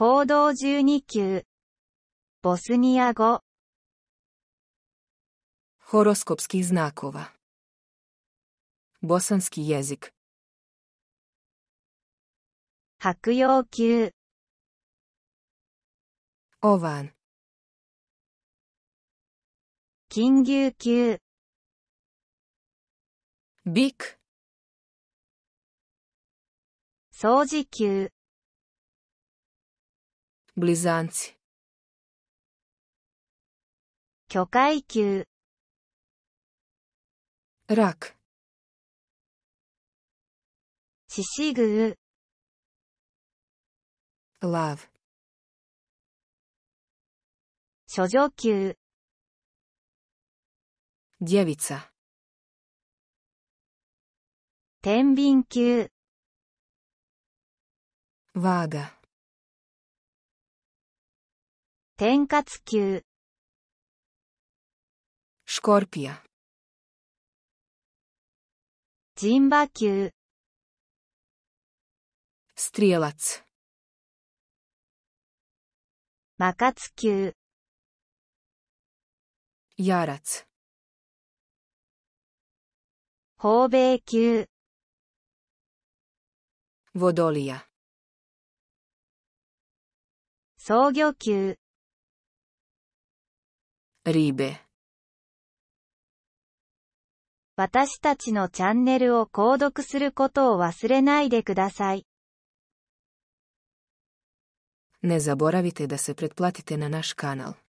行動十二級。ボスニア語。ホロスコプスキーズナーコワ。ボスンスキーエジク。白洋級。オーバン。金牛級。ビク。掃除級。Близанці. Кьокайкю. Рак. Сисигу. Лав. 諸女級 Девица. 天秤級 Вага. 天下球 Škorpija 人馬球 Strijelac マカツ球 Jarac 方米球 Vodolija 制御球 Ribe. Vatostachi no channel o kodoku suru koto vas wasurenaide Ne zaboravite da se pretplatite na naš kanal.